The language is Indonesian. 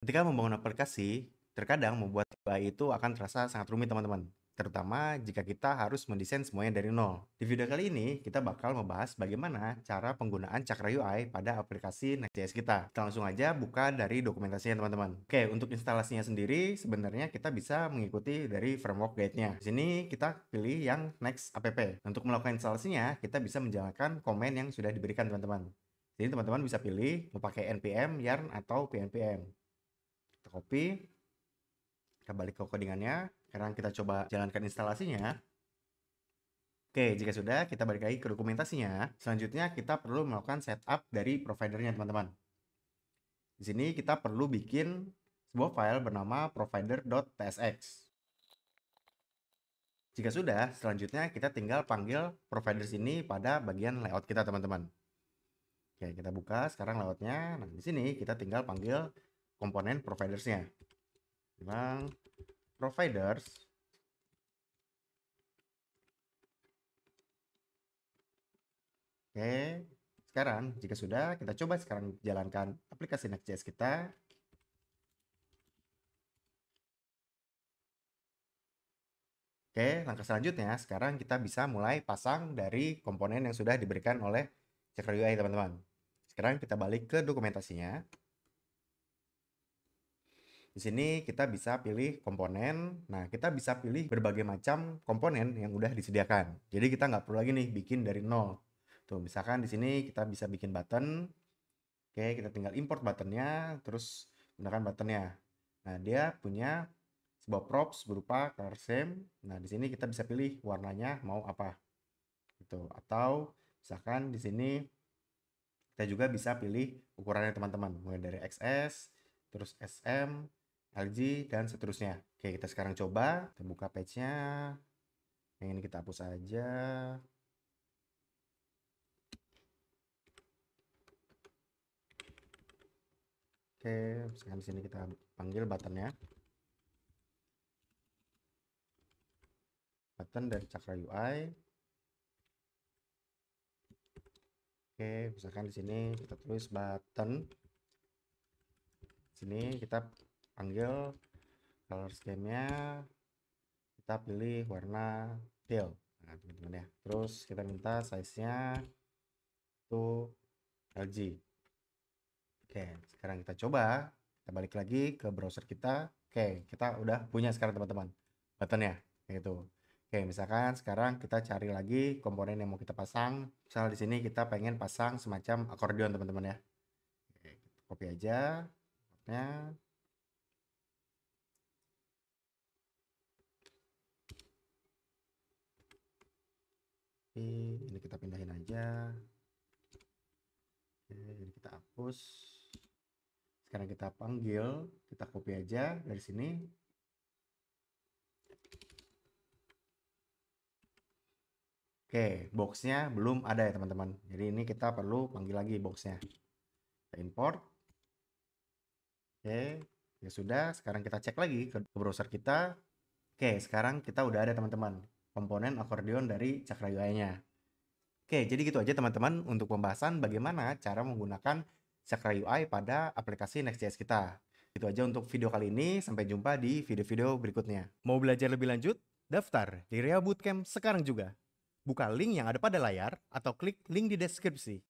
Ketika membangun aplikasi, terkadang membuat UI itu akan terasa sangat rumit teman-teman, terutama jika kita harus mendesain semuanya dari nol. Di video kali ini, kita bakal membahas bagaimana cara penggunaan Cakra UI pada aplikasi Next.js kita. Kita langsung aja buka dari dokumentasinya teman-teman. Oke, untuk instalasinya sendiri, sebenarnya kita bisa mengikuti dari framework guide-nya. Di sini kita pilih yang Next app. Untuk melakukan instalasinya, kita bisa menjalankan komen yang sudah diberikan teman-teman. Jadi teman-teman bisa pilih mau npm, yarn, atau pnpm. Kita copy. Kita balik ke codingannya. Sekarang kita coba jalankan instalasinya. Oke, jika sudah, kita balik lagi ke dokumentasinya. Selanjutnya, kita perlu melakukan setup dari providernya, teman-teman. Di sini kita perlu bikin sebuah file bernama provider.tsx. Jika sudah, selanjutnya kita tinggal panggil provider sini pada bagian layout kita, teman-teman. Oke, kita buka sekarang layoutnya. Nah, di sini kita tinggal panggil komponen providersnya bilang providers oke sekarang jika sudah kita coba sekarang jalankan aplikasi Next.js kita Oke, langkah selanjutnya sekarang kita bisa mulai pasang dari komponen yang sudah diberikan oleh Checker UI teman-teman. Sekarang kita balik ke dokumentasinya. Di sini kita bisa pilih komponen. Nah, kita bisa pilih berbagai macam komponen yang udah disediakan. Jadi kita nggak perlu lagi nih bikin dari nol. Tuh, misalkan di sini kita bisa bikin button. Oke, kita tinggal import buttonnya, terus gunakan buttonnya. Nah, dia punya sebuah props berupa color same. Nah, di sini kita bisa pilih warnanya mau apa. Gitu. Atau misalkan di sini kita juga bisa pilih ukurannya teman-teman. Mulai dari XS, terus SM, LG, dan seterusnya. Oke, kita sekarang coba. Kita buka page-nya. Yang ini kita hapus aja. Oke, misalkan di sini kita panggil button ya. Button dari Cakra UI. Oke, misalkan di sini kita tulis button. Di sini kita panggil color scheme-nya kita pilih warna teal nah teman-teman ya terus kita minta size-nya itu LG oke sekarang kita coba kita balik lagi ke browser kita oke kita udah punya sekarang teman-teman button kayak gitu Oke, misalkan sekarang kita cari lagi komponen yang mau kita pasang. Misal di sini kita pengen pasang semacam akordeon, teman-teman ya. Oke, copy aja. Nah, kita pindahin aja oke ini kita hapus sekarang kita panggil kita copy aja dari sini Oke, boxnya belum ada ya teman-teman. Jadi ini kita perlu panggil lagi boxnya. Kita import. Oke, ya sudah. Sekarang kita cek lagi ke browser kita. Oke, sekarang kita udah ada teman-teman. Komponen akordeon dari Cakra UI-nya. Oke, jadi gitu aja teman-teman untuk pembahasan bagaimana cara menggunakan Sakura UI pada aplikasi Next.js kita. Itu aja untuk video kali ini, sampai jumpa di video-video berikutnya. Mau belajar lebih lanjut? Daftar di Real Bootcamp sekarang juga. Buka link yang ada pada layar atau klik link di deskripsi.